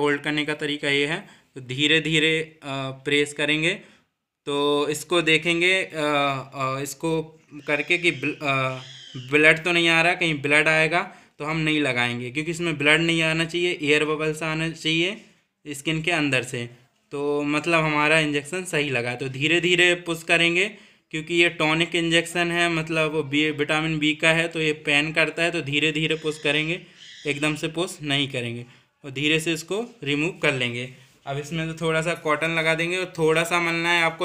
hold करने का तरीका ये है तो धीरे धीरे प्रेस करेंगे तो इसको देखेंगे इसको करके कि ब्लड तो नहीं आ रहा कहीं ब्लड आएगा तो हम नहीं लगाएंगे क्योंकि इसमें ब्लड नहीं आना चाहिए एयर बबल्स आना चाहिए स्किन के अंदर से तो मतलब हमारा इंजेक्शन सही लगा तो धीरे धीरे पुश करेंगे क्योंकि ये टॉनिक इंजेक्शन है मतलब बी विटामिन बी का है तो ये पेन करता है तो धीरे धीरे पुश करेंगे एकदम से पुश नहीं करेंगे और धीरे से इसको रिमूव कर लेंगे अब इसमें तो थोड़ा सा कॉटन लगा देंगे और थोड़ा सा मलना है आपको